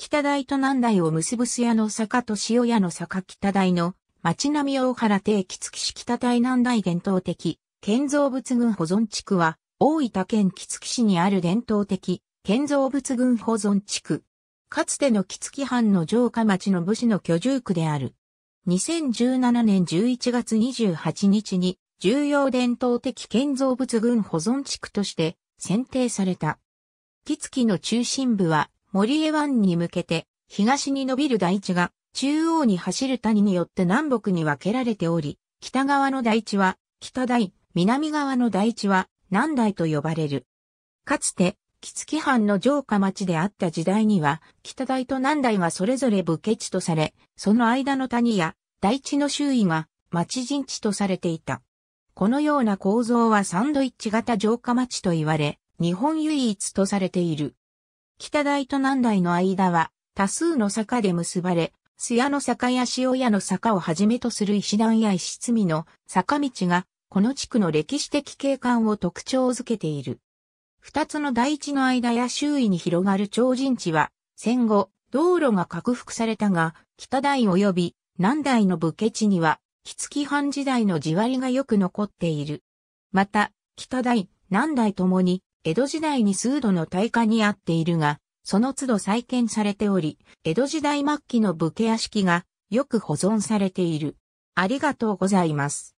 北台と南台を結ぶ須屋の坂と塩屋の坂北台の町並み大原定期月市北台南台伝統的建造物群保存地区は大分県木月市にある伝統的建造物群保存地区。かつての木月藩の城下町の武士の居住区である。2017年11月28日に重要伝統的建造物群保存地区として選定された。木月の中心部は森江湾に向けて東に伸びる台地が中央に走る谷によって南北に分けられており、北側の台地は北台、南側の台地は南台と呼ばれる。かつて、木月藩の城下町であった時代には、北台と南台がそれぞれ武家地とされ、その間の谷や台地の周囲が町陣地とされていた。このような構造はサンドイッチ型城下町と言われ、日本唯一とされている。北大と南大の間は多数の坂で結ばれ、須屋の坂や塩屋の坂をはじめとする石段や石積みの坂道が、この地区の歴史的景観を特徴づけている。二つの台地の間や周囲に広がる超人地は、戦後、道路が拡幅されたが、北大及び南大の武家地には、木月藩時代の地割りがよく残っている。また、北大、南大ともに、江戸時代に数度の大火にあっているが、その都度再建されており、江戸時代末期の武家屋敷がよく保存されている。ありがとうございます。